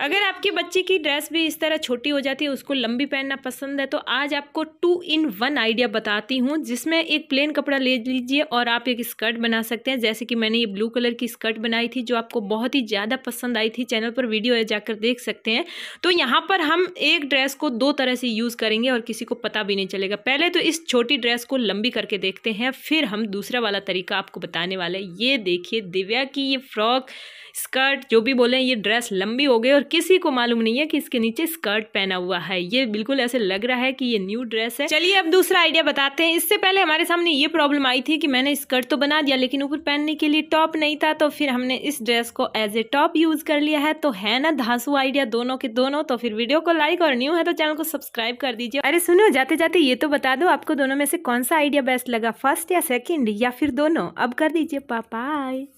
अगर आपके बच्चे की ड्रेस भी इस तरह छोटी हो जाती है उसको लंबी पहनना पसंद है तो आज आपको टू इन वन आइडिया बताती हूँ जिसमें एक प्लेन कपड़ा ले लीजिए और आप एक स्कर्ट बना सकते हैं जैसे कि मैंने ये ब्लू कलर की स्कर्ट बनाई थी जो आपको बहुत ही ज़्यादा पसंद आई थी चैनल पर वीडियो है जाकर देख सकते हैं तो यहाँ पर हम एक ड्रेस को दो तरह से यूज़ करेंगे और किसी को पता भी नहीं चलेगा पहले तो इस छोटी ड्रेस को लंबी करके देखते हैं फिर हम दूसरा वाला तरीका आपको बताने वाले ये देखिए दिव्या की ये फ्रॉक स्कर्ट जो भी बोले ये ड्रेस लंबी हो गई और किसी को मालूम नहीं है कि इसके नीचे स्कर्ट पहना हुआ है ये बिल्कुल ऐसे लग रहा है कि ये न्यू ड्रेस है चलिए अब दूसरा आइडिया बताते हैं इससे पहले हमारे सामने ये प्रॉब्लम आई थी कि मैंने स्कर्ट तो बना दिया लेकिन ऊपर पहनने के लिए टॉप नहीं था तो फिर हमने इस ड्रेस को एज ए टॉप यूज कर लिया है तो है ना धांसू आइडिया दोनों के दोनों तो फिर वीडियो को लाइक और न्यू है तो चैनल को सब्सक्राइब कर दीजिए अरे सुनो जाते जाते ये तो बता दो आपको दोनों में से कौन सा आइडिया बेस्ट लगा फर्स्ट या सेकेंड या फिर दोनों अब कर दीजिए पापाई